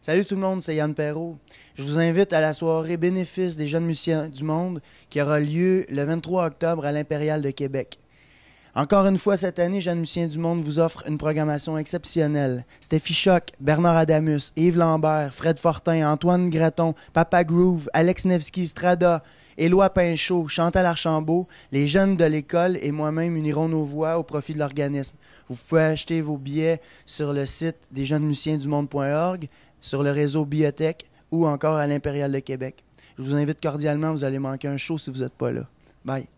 Salut tout le monde, c'est Yann Perrault. Je vous invite à la soirée bénéfice des jeunes musiciens du monde qui aura lieu le 23 octobre à l'Impérial de Québec. Encore une fois, cette année, Jeunes musiciens du monde vous offre une programmation exceptionnelle. Stéphie Choc, Bernard Adamus, Yves Lambert, Fred Fortin, Antoine Graton, Papa Groove, Alex Nevsky, Strada, Éloi Pinchot, Chantal Archambault, les jeunes de l'école et moi-même unirons nos voix au profit de l'organisme. Vous pouvez acheter vos billets sur le site des sur le réseau Biotech ou encore à l'Impérial de Québec. Je vous invite cordialement, vous allez manquer un show si vous n'êtes pas là. Bye.